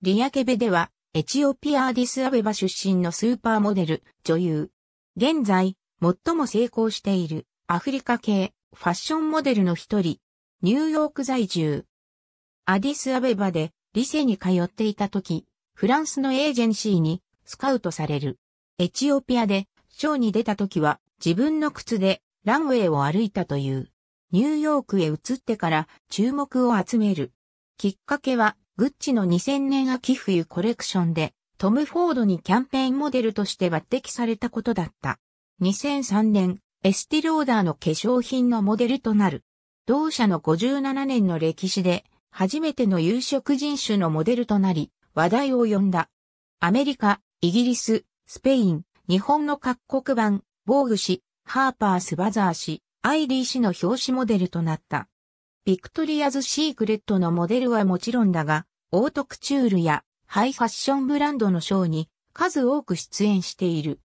リアケベでは、エチオピアアディスアベバ出身のスーパーモデル、女優。現在、最も成功している、アフリカ系、ファッションモデルの一人、ニューヨーク在住。アディスアベバで、リセに通っていた時、フランスのエージェンシーに、スカウトされる。エチオピアで、ショーに出た時は、自分の靴で、ランウェイを歩いたという。ニューヨークへ移ってから注目を集める。きっかけはグッチの2000年秋冬コレクションで、トム・フォードにキャンペーンモデルとして抜擢されたことだった。2003年、エスティローダーの化粧品のモデルとなる。同社の57年の歴史で、初めての有色人種のモデルとなり、話題を呼んだ。アメリカ、イギリス、スペイン、日本の各国版、ボーグ氏、ハーパース・バザー氏、アイリー氏の表紙モデルとなった。ビクトリアズ・シークレットのモデルはもちろんだが、オートクチュールやハイファッションブランドのショーに数多く出演している。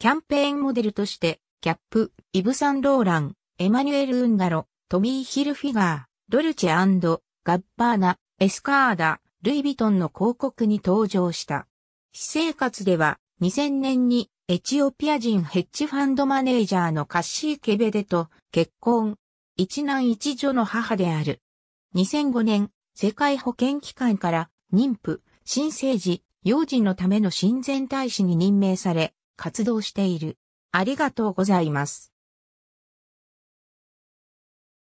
キャンペーンモデルとして、キャップ、イブ・サンローラン、エマニュエル・ウンガロ、トミー・ヒルフィガー、ドルチェガッバーナ、エスカーダ、ルイ・ヴィトンの広告に登場した。私生活では2000年にエチオピア人ヘッジファンドマネージャーのカッシー・ケベデと結婚、一男一女の母である。2005年、世界保健機関から妊婦、新生児、幼児のための親善大使に任命され、活動している。ありがとうございます。